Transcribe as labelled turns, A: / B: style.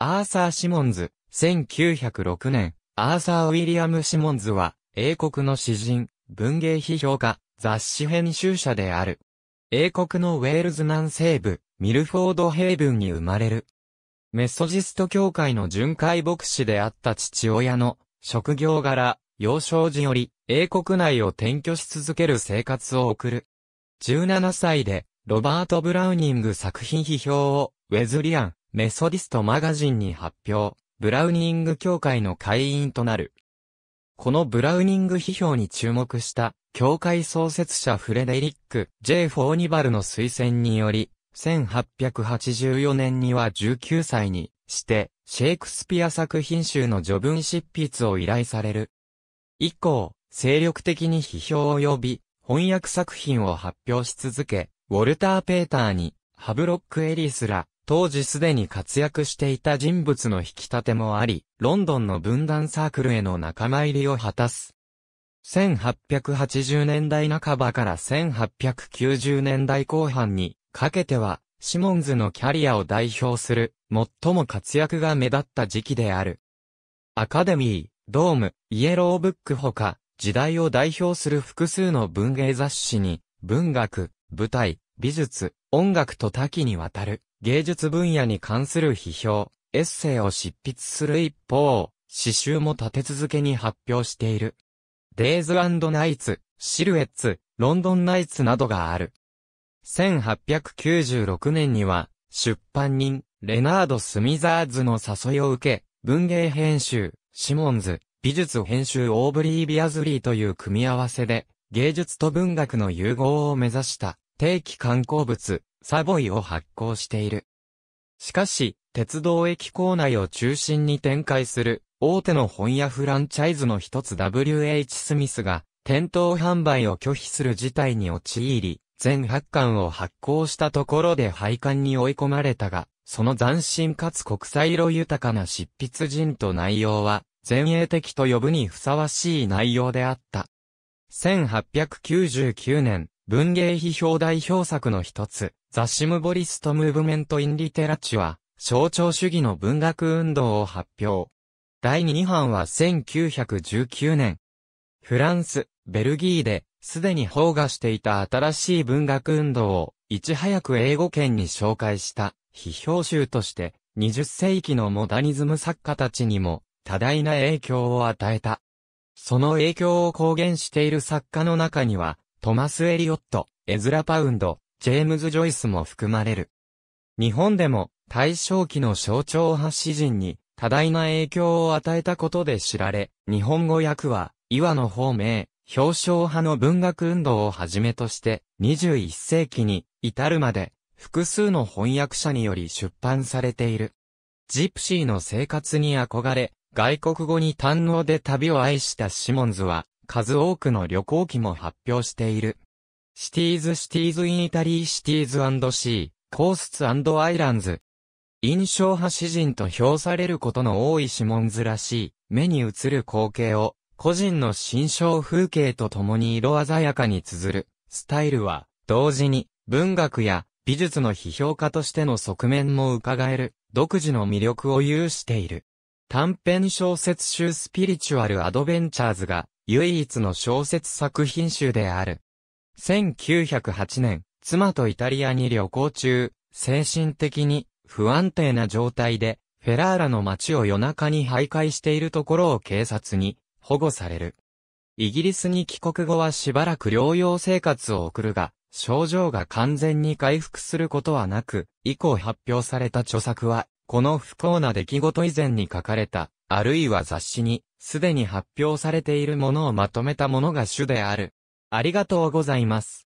A: アーサー・シモンズ、1906年、アーサー・ウィリアム・シモンズは、英国の詩人、文芸批評家、雑誌編集者である。英国のウェールズ南西部、ミルフォード・ヘイブンに生まれる。メソジスト教会の巡回牧師であった父親の、職業柄、幼少時より、英国内を転居し続ける生活を送る。17歳で、ロバート・ブラウニング作品批評を、ウェズリアン、メソディストマガジンに発表、ブラウニング協会の会員となる。このブラウニング批評に注目した、協会創設者フレデリック・ J・ フォーニバルの推薦により、1884年には19歳にして、シェイクスピア作品集の序文執筆を依頼される。以降、精力的に批評を呼び、翻訳作品を発表し続け、ウォルター・ペーターに、ハブロック・エリスら、当時すでに活躍していた人物の引き立てもあり、ロンドンの分断サークルへの仲間入りを果たす。1880年代半ばから1890年代後半にかけては、シモンズのキャリアを代表する、最も活躍が目立った時期である。アカデミー、ドーム、イエローブックほか、時代を代表する複数の文芸雑誌に、文学、舞台、美術、音楽と多岐にわたる。芸術分野に関する批評、エッセイを執筆する一方、詩集も立て続けに発表している。デイズナイツ、シルエッツ、ロンドンナイツなどがある。1896年には、出版人、レナード・スミザーズの誘いを受け、文芸編集、シモンズ、美術編集オーブリー・ビアズリーという組み合わせで、芸術と文学の融合を目指した、定期刊行物、サボイを発行している。しかし、鉄道駅構内を中心に展開する大手の本屋フランチャイズの一つ WH スミスが店頭販売を拒否する事態に陥り、全8巻を発行したところで廃刊に追い込まれたが、その斬新かつ国際色豊かな執筆人と内容は、前衛的と呼ぶにふさわしい内容であった。1899年、文芸批評代表作の一つ、ザ・シムボリスト・ムーブメント・イン・リテラチュア、象徴主義の文学運動を発表。第2版は1919年。フランス、ベルギーで、すでに放火していた新しい文学運動を、いち早く英語圏に紹介した、批評集として、20世紀のモダニズム作家たちにも、多大な影響を与えた。その影響を公言している作家の中には、トマス・エリオット、エズラ・パウンド、ジェームズ・ジョイスも含まれる。日本でも大正期の象徴派詩人に多大な影響を与えたことで知られ、日本語訳は岩の方名、表彰派の文学運動をはじめとして21世紀に至るまで複数の翻訳者により出版されている。ジプシーの生活に憧れ、外国語に堪能で旅を愛したシモンズは、数多くの旅行記も発表している。シティーズ・シティーズ・イン・イタリー・シティーズ・アンド・シー、コースツ・アンド・アイランズ。印象派詩人と評されることの多いシモンズらしい、目に映る光景を、個人の心象風景と共に色鮮やかに綴る、スタイルは、同時に、文学や美術の批評家としての側面も伺える、独自の魅力を有している。短編小説集スピリチュアルアドベンチャーズが、唯一の小説作品集である。1908年、妻とイタリアに旅行中、精神的に不安定な状態で、フェラーラの街を夜中に徘徊しているところを警察に保護される。イギリスに帰国後はしばらく療養生活を送るが、症状が完全に回復することはなく、以降発表された著作は、この不幸な出来事以前に書かれた、あるいは雑誌に、すでに発表されているものをまとめたものが主である。ありがとうございます。